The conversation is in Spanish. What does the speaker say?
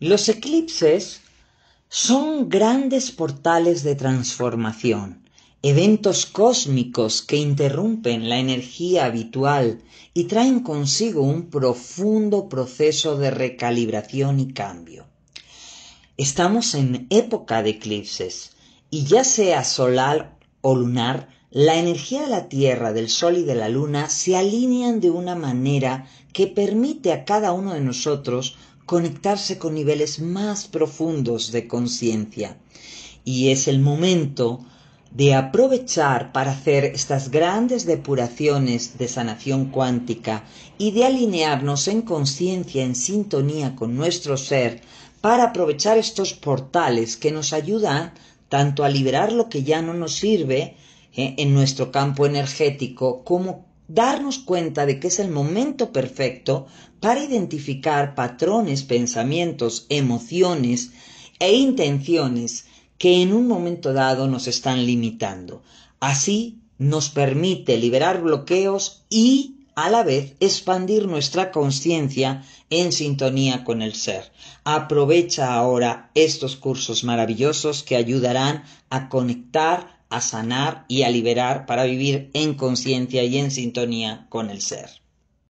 Los eclipses son grandes portales de transformación, eventos cósmicos que interrumpen la energía habitual y traen consigo un profundo proceso de recalibración y cambio. Estamos en época de eclipses y ya sea solar o lunar, la energía de la Tierra, del Sol y de la Luna se alinean de una manera que permite a cada uno de nosotros conectarse con niveles más profundos de conciencia. Y es el momento de aprovechar para hacer estas grandes depuraciones de sanación cuántica y de alinearnos en conciencia, en sintonía con nuestro ser, para aprovechar estos portales que nos ayudan tanto a liberar lo que ya no nos sirve eh, en nuestro campo energético como darnos cuenta de que es el momento perfecto para identificar patrones, pensamientos, emociones e intenciones que en un momento dado nos están limitando. Así nos permite liberar bloqueos y a la vez expandir nuestra conciencia en sintonía con el ser. Aprovecha ahora estos cursos maravillosos que ayudarán a conectar a sanar y a liberar para vivir en conciencia y en sintonía con el ser.